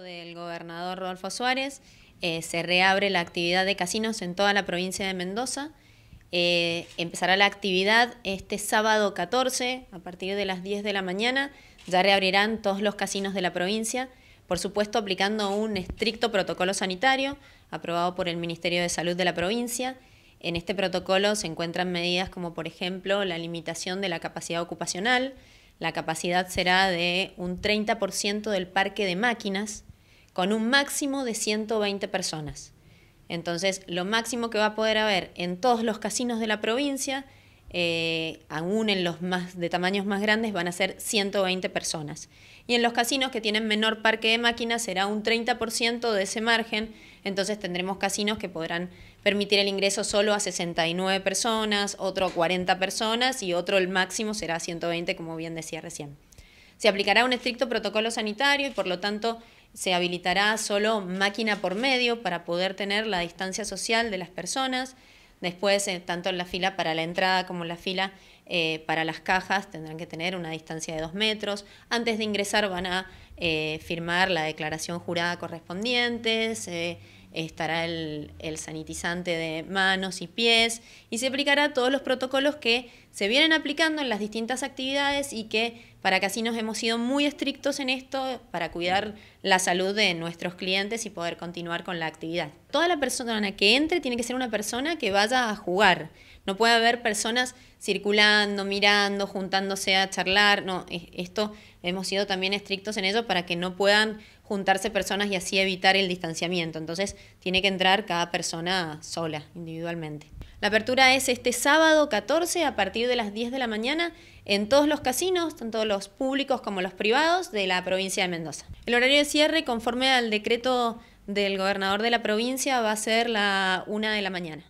del gobernador Rodolfo Suárez, eh, se reabre la actividad de casinos en toda la provincia de Mendoza. Eh, empezará la actividad este sábado 14 a partir de las 10 de la mañana. Ya reabrirán todos los casinos de la provincia, por supuesto aplicando un estricto protocolo sanitario aprobado por el Ministerio de Salud de la provincia. En este protocolo se encuentran medidas como por ejemplo la limitación de la capacidad ocupacional, la capacidad será de un 30% del parque de máquinas con un máximo de 120 personas. Entonces, lo máximo que va a poder haber en todos los casinos de la provincia eh, aún en los más de tamaños más grandes, van a ser 120 personas. Y en los casinos que tienen menor parque de máquinas será un 30% de ese margen, entonces tendremos casinos que podrán permitir el ingreso solo a 69 personas, otro 40 personas y otro el máximo será 120, como bien decía recién. Se aplicará un estricto protocolo sanitario y por lo tanto se habilitará solo máquina por medio para poder tener la distancia social de las personas. Después, eh, tanto en la fila para la entrada como en la fila eh, para las cajas tendrán que tener una distancia de dos metros. Antes de ingresar van a eh, firmar la declaración jurada correspondiente, estará el, el sanitizante de manos y pies y se aplicará todos los protocolos que se vienen aplicando en las distintas actividades y que para nos hemos sido muy estrictos en esto para cuidar la salud de nuestros clientes y poder continuar con la actividad. Toda la persona que entre tiene que ser una persona que vaya a jugar. No puede haber personas circulando, mirando, juntándose a charlar. No, esto hemos sido también estrictos en ello para que no puedan juntarse personas y así evitar el distanciamiento. Entonces tiene que entrar cada persona sola, individualmente. La apertura es este sábado 14 a partir de las 10 de la mañana en todos los casinos, tanto los públicos como los privados de la provincia de Mendoza. El horario de cierre, conforme al decreto del gobernador de la provincia, va a ser la 1 de la mañana.